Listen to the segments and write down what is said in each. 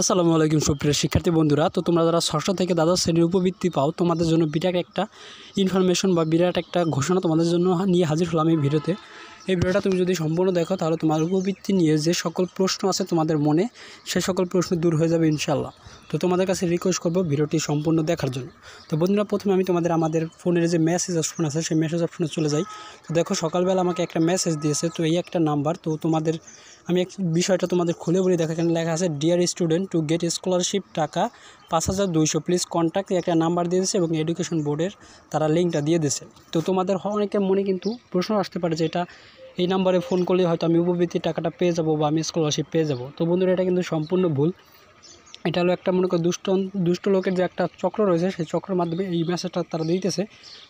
আসসালামু আলাইকুম সুপ্রিয় শিক্ষার্থী বন্ধুরা তো তোমরা যারা ষষ্ঠ থেকে দ্বাদশ শ্রেণীর উপবৃত্তি পাও তোমাদের জন্য বিরাট একটা ইনফরমেশন বা বিরাট একটা ঘোষণা তোমাদের জন্য নিয়ে হাজির হলাম এই ভিডিওতে এই ভিডিওটা তুমি যদি সম্পূর্ণ দেখো তাহলে তোমার উপবৃত্তি নিয়ে যে সকল প্রশ্ন আছে তোমাদের মনে সে সকল প্রশ্ন দূর হয়ে যাবে ইনশাল্লাহ তো তোমাদের কাছে রিকোয়েস্ট করবো ভিডিওটি সম্পূর্ণ দেখার জন্য তো বন্ধুরা প্রথমে আমি তোমাদের আমাদের ফোনের যে মেসেজ অপশন আছে সেই মেসেজ অপশনে চলে যাই তো দেখো সকালবেলা আমাকে একটা মেসেজ দিয়েছে তো এই একটা নাম্বার তো তোমাদের আমি এক বিষয়টা তোমাদের খুলে বলি দেখা কেন লেখা আছে dear student to get scholarship টাকা পাঁচ হাজার দুইশো প্লিজ কন্ট্যাক্ট একটা নাম্বার দিয়ে দিয়েছে এবং এডুকেশন বোর্ডের তারা লিঙ্কটা দিয়ে দিয়েছে তো তোমাদের অনেকের মনে কিন্তু প্রশ্ন আসতে পারে যে এটা এই নাম্বারে ফোন করলে হয়তো আমি উপবৃত্তির টাকাটা পেয়ে যাবো বা আমি স্কলারশিপ পেয়ে যাবো তো বন্ধুরা এটা কিন্তু সম্পূর্ণ ভুল এটা হলো একটা মনে করো দুষ্ট দুষ্ট লোকের যে একটা চক্র রয়েছে সেই চক্রের মাধ্যমে এই মেসেজটা তারা দিতেছে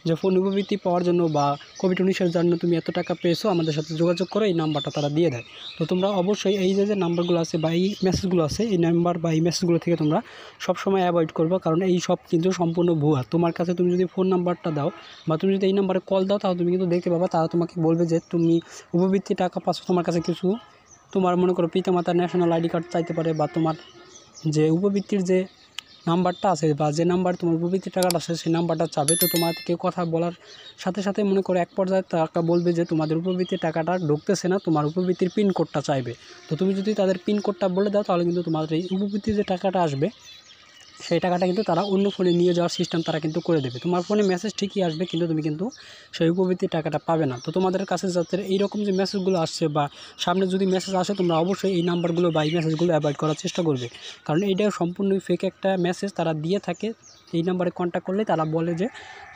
যে ফোন উপবৃত্তি পাওয়ার জন্য বা কোভিড উনিশের জন্য তুমি এত টাকা পেয়েছো আমাদের সাথে যোগাযোগ করে এই নাম্বারটা তারা দিয়ে দেয় তো তোমরা অবশ্যই এই যে যে নাম্বারগুলো আছে বা এই মেসেজগুলো আছে এই নাম্বার বা এই মেসেজগুলো থেকে তোমরা সবসময় অ্যাভয়েড করবে কারণ এই সব কিন্তু সম্পূর্ণ ভুয়া তোমার কাছে তুমি যদি ফোন নাম্বারটা দাও বা তুমি যদি এই নাম্বারে কল দাও তাহলে তুমি কিন্তু দেখতে পাবা তারা তোমাকে বলবে যে তুমি উপবৃত্তি টাকা পাচ্ছ তোমার কাছে কিছু তোমার মনে করো পিতামাতার ন্যাশনাল আইডি কার্ড চাইতে পারে বা তোমার যে উপবৃত্তির যে নাম্বারটা আছে বা যে নাম্বার তোমার উপবৃত্তির টাকাটা আছে সেই নাম্বারটা চাবে তো তোমার কেউ কথা বলার সাথে সাথে মনে করো এক পর্যায়ে তারা বলবে যে তোমাদের উপবৃত্তির টাকাটা ঢুকতেছে না তোমার উপবৃত্তির পিনকোডটা চাইবে তো তুমি যদি তাদের পিনকোডটা বলে দাও তাহলে কিন্তু তোমাদের এই উপবৃত্তির যে টাকাটা আসবে সেই টাকাটা কিন্তু তারা অন্য ফোনে নিয়ে যাওয়ার সিস্টেম তারা কিন্তু করে দেবে তোমার ফোনে মেসেজ ঠিকই আসবে কিন্তু তুমি কিন্তু সেই উপবৃত্তির টাকাটা পাবে না তো তোমাদের কাছে যাতে এইরকম যে মেসেজগুলো আসছে বা সামনে যদি মেসেজ আসে তোমরা অবশ্যই এই নাম্বারগুলো বা এই মেসেজগুলো অ্যাভয়েড করার চেষ্টা করবে কারণ এইটা সম্পূর্ণই ফেক একটা মেসেজ তারা দিয়ে থাকে এই নাম্বারে কন্ট্যাক্ট করলে তারা বলে যে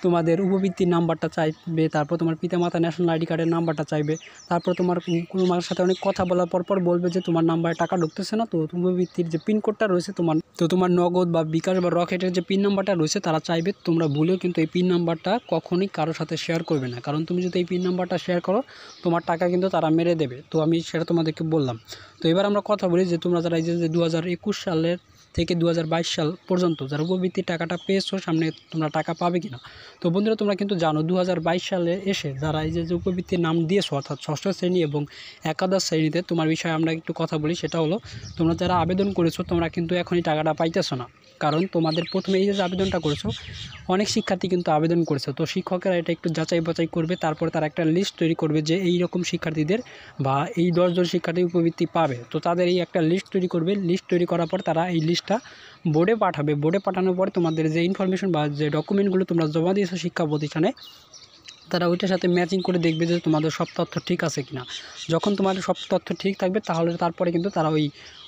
তোমাদের উপবৃত্তির নাম্বারটা চাইবে তারপর তোমার পিতামাতা ন্যাশনাল আইডি কার্ডের নাম্বারটা চাইবে তারপর তোমার কোনো মানুষের সাথে অনেক কথা বলার পর পর বলবে যে তোমার নাম্বারে টাকা ঢুকতেছে না তো উপবৃত্তির যে পিনকোডটা রয়েছে তোমার তো তোমার নগদ বা বিকাশ বা রকেটের যে পিন নাম্বারটা রয়েছে তারা চাইবে তোমরা ভুলেও কিন্তু এই পিন নাম্বারটা কখনোই কারোর সাথে শেয়ার করবে না কারণ তুমি যদি এই পিন নাম্বারটা শেয়ার করো তোমার টাকা কিন্তু তারা মেরে দেবে তো আমি সেটা তোমাদেরকে বললাম তো এবার আমরা কথা বলি যে তোমরা যারা এই যে দু সালের থেকে দু সাল পর্যন্ত যারা উপবৃত্তির টাকাটা পেয়েছো সামনে তোমরা টাকা পাবে কিনা তো বন্ধুরা তোমরা কিন্তু জানো দু সালে এসে যারা এই যে উপবৃত্তির নাম দিয়েছো অর্থাৎ ষষ্ঠ শ্রেণী এবং একাদশ শ্রেণীতে তোমার বিষয়ে আমরা একটু কথা বলি সেটা হলো তোমরা যারা আবেদন করেছো তোমরা কিন্তু এখনই টাকাটা পাইতেছো না কারণ তোমাদের প্রথমে এই যে আবেদনটা করেছো অনেক শিক্ষার্থী কিন্তু আবেদন করেছে তো শিক্ষকেরা এটা একটু যাচাই বাচাই করবে তারপর তারা একটা লিস্ট তৈরি করবে যে এই রকম শিক্ষার্থীদের বা এই দশজন শিক্ষার্থী উপবৃত্তি পাবে তো তাদের এই একটা লিস্ট তৈরি করবে লিস্ট তৈরি করার পর তারা এই লিস্ট নোটিশটা বোর্ডে পাঠাবে বোর্ডে পাঠানোর পরে তোমাদের যে ইনফরমেশন বা যে ডকুমেন্টগুলো তোমরা জমা দিয়েছো শিক্ষা প্রতিষ্ঠানে তারা ওইটার সাথে ম্যাচিং করে দেখবে যে তোমাদের সব তথ্য ঠিক আছে কিনা যখন তোমাদের সব তথ্য ঠিক থাকবে তাহলে তারপরে কিন্তু তারা ওই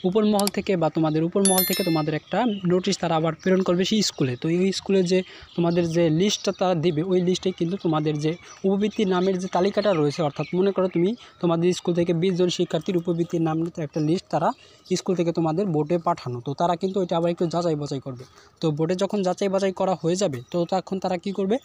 উপর মহল থেকে বা তোমাদের উপর মহল থেকে তোমাদের একটা নোটিশ তারা আবার প্রেরণ করবে সেই স্কুলে তো এই স্কুলে যে তোমাদের যে লিস্টটা তারা দেবে ওই লিস্টে কিন্তু তোমাদের যে উপবৃত্তির নামের যে তালিকাটা রয়েছে অর্থাৎ মনে করো তুমি তোমাদের স্কুল থেকে বিশজন শিক্ষার্থীর উপবৃত্তির নাম একটা লিস্ট তারা স্কুল থেকে তোমাদের বোর্ডে পাঠানো তো তারা কিন্তু ওইটা আবার একটু যাচাই বাছাই করবে তো বোর্ডে যখন যাচাই বাছাই করা হয়ে যাবে তো তখন তারা কি করবে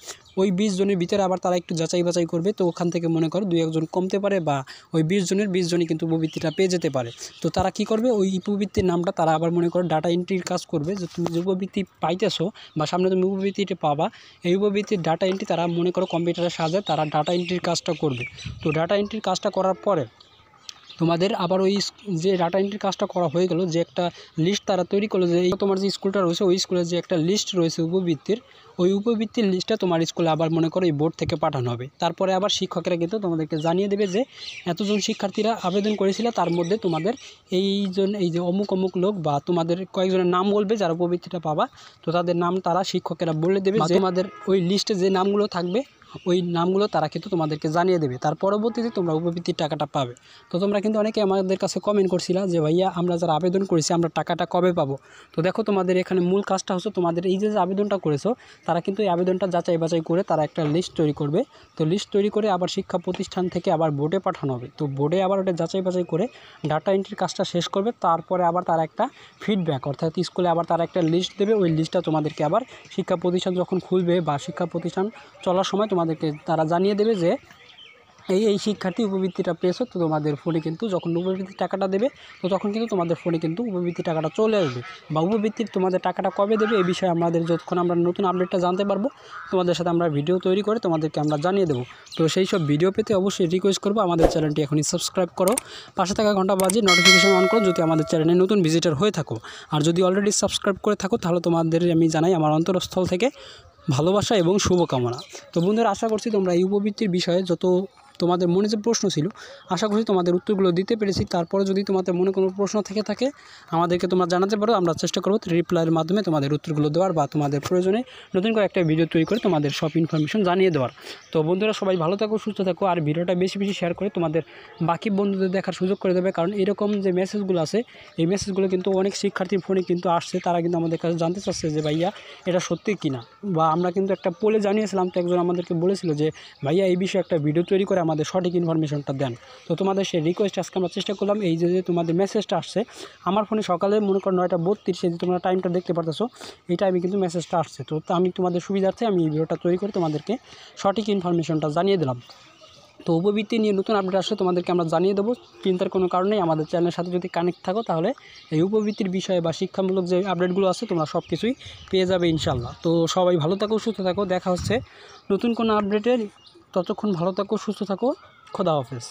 ওই বিশ জনের ভিতরে আবার তারা একটু যাচাই বাছাই করবে তো ওখান থেকে মনে করো দুই একজন কমতে পারে বা ওই বিশ জনের বিশ জনই কিন্তু উপবৃত্তিটা পেয়ে যেতে পারে তো তারা কি করবে ওই ওই উপবৃত্তির নামটা তারা আবার মনে করো ডাটা এন্ট্রির কাজ করবে যে তুমি যে উপবৃত্তি পাইতেছো বা সামনে তুমি উপবৃত্তিটা পাবা এই উপবৃত্তির ডাটা এন্ট্রি তারা মনে করো কম্পিউটারের সাহায্যে তারা ডাটা এন্ট্রির কাজটা করবে তো ডাটা এন্ট্রির কাজটা করার পরে তোমাদের আবার ওই যে ডাটা এন্ট্রির কাজটা করা হয়ে গেল যে একটা লিস্ট তারা তৈরি করলো যে তোমার যে স্কুলটা রয়েছে ওই স্কুলের যে একটা লিস্ট রয়েছে উপবৃত্তির ওই উপবৃত্তির লিস্টটা তোমার স্কুলে আবার মনে করো এই বোর্ড থেকে পাঠানো হবে তারপরে আবার শিক্ষকেরা কিন্তু তোমাদেরকে জানিয়ে দেবে যে এতজন শিক্ষার্থীরা আবেদন করেছিল তার মধ্যে তোমাদের এইজন এই যে অমুক অমুক লোক বা তোমাদের কয়েকজনের নাম বলবে যারা উপবৃত্তিটা পাবা তো তাদের নাম তারা শিক্ষকেরা বলে দেবে যে তোমাদের ওই লিস্টে যে নামগুলো থাকবে ওই নামগুলো তারা কিন্তু তোমাদেরকে জানিয়ে দেবে তার পরবর্তীতে তোমরা উপবৃত্তির টাকাটা পাবে তো তোমরা কিন্তু অনেকে আমাদের কাছে কমেন্ট করছিলা যে ভাইয়া আমরা যারা আবেদন করেছি আমরা টাকাটা কবে পাবো তো দেখো তোমাদের এখানে মূল কাজটা হচ্ছে তোমাদের এই যে আবেদনটা করেছো তারা কিন্তু এই আবেদনটা যাচাই বাছাই করে তারা একটা লিস্ট তৈরি করবে তো লিস্ট তৈরি করে আবার শিক্ষা প্রতিষ্ঠান থেকে আবার বোর্ডে পাঠানো হবে তো বোর্ডে আবার ওটা যাচাই বাছাই করে ডাটা এন্ট্রির কাজটা শেষ করবে তারপরে আবার তারা একটা ফিডব্যাক অর্থাৎ স্কুলে আবার তারা একটা লিস্ট দেবে ওই লিস্টটা তোমাদেরকে আবার শিক্ষা প্রতিষ্ঠান যখন খুলবে বা শিক্ষা প্রতিষ্ঠান চলার সময় তোমাদের তোমাদেরকে তারা জানিয়ে দেবে যে এই এই শিক্ষার্থী উপবৃত্তিটা পেয়েছো তো তোমাদের ফোনে কিন্তু যখন উপবৃত্তির টাকাটা দেবে তো তখন কিন্তু তোমাদের ফোনে কিন্তু উপবৃত্তির টাকাটা চলে আসবে বা উপবৃত্তির তোমাদের টাকাটা কবে দেবে এই বিষয়ে আমাদের যতক্ষণ আমরা নতুন আপডেটটা জানতে পারবো তোমাদের সাথে আমরা ভিডিও তৈরি করে তোমাদেরকে আমরা জানিয়ে দেবো তো সেই সব ভিডিও পেতে অবশ্যই রিকোয়েস্ট করবো আমাদের চ্যানেলটি এখনই সাবস্ক্রাইব করো পাশে থাকা ঘন্টা বাজে নোটিফিকেশন অন করো যদি আমাদের চ্যানেলে নতুন ভিজিটার হয়ে থাকো আর যদি অলরেডি সাবস্ক্রাইব করে থাকো তাহলে তোমাদের আমি জানাই আমার অন্তরস্থল থেকে ভালোবাসা এবং শুভকামনা তো বন্ধুরা আশা করছি তোমরা এই উপবৃত্তির বিষয়ে যত তোমাদের মনে যে প্রশ্ন ছিল আশা করি তোমাদের উত্তরগুলো দিতে পেরেছি তারপরে যদি তোমাদের মনে কোনো প্রশ্ন থেকে থাকে আমাদেরকে তোমরা জানাতে পারো আমরা চেষ্টা করবো রিপ্লাইয়ের মাধ্যমে তোমাদের উত্তরগুলো দেওয়ার বা তোমাদের প্রয়োজনে নতুন করে একটা ভিডিও তৈরি করে তোমাদের সব ইনফরমেশন জানিয়ে দেওয়ার তো বন্ধুরা সবাই ভালো থাকো সুস্থ থাকো আর ভিডিওটা বেশি বেশি শেয়ার করে তোমাদের বাকি বন্ধুদের দেখার সুযোগ করে দেবে কারণ এরকম যে মেসেজগুলো আছে এই মেসেজগুলো কিন্তু অনেক শিক্ষার্থীর ফোনে কিন্তু আসছে তারা কিন্তু আমাদের কাছে জানতে চাচ্ছে যে ভাইয়া এটা সত্যি কিনা বা আমরা কিন্তু একটা পোলে জানিয়েছিলাম তো একজন আমাদেরকে বলেছিল যে ভাইয়া এই বিষয়ে একটা ভিডিও তৈরি করে আমাদের সঠিক ইনফরমেশনটা দেন তো তোমাদের সেই রিকোয়েস্ট আজকে আমরা চেষ্টা করলাম এই যে তোমাদের মেসেজটা আসছে আমার ফোনে সকালে মনে করো নয়টা বত্রিশে যে তোমরা টাইমটা দেখতে পারতেছো এই টাইমে কিন্তু মেসেজটা আসছে তো আমি তোমাদের সুবিধার্থে আমি এই ভিডিওটা তৈরি করে তোমাদেরকে সঠিক ইনফরমেশনটা জানিয়ে দিলাম তো উপবৃত্তি নিয়ে নতুন আপডেট আসলে তোমাদেরকে আমরা জানিয়ে দেবো চিন্তার কোনো কারণেই আমাদের চ্যানেলের সাথে যদি কানেক্ট থাকো তাহলে এই উপবৃত্তির বিষয়ে বা শিক্ষামূলক যে আপডেটগুলো আছে তোমরা সব কিছুই পেয়ে যাবে ইনশাল্লাহ তো সবাই ভালো থাকো সুস্থ থাকো দেখা হচ্ছে নতুন কোনো আপডেটের ততক্ষণ ভালো থাকো সুস্থ থাকো খোদা হাফেজ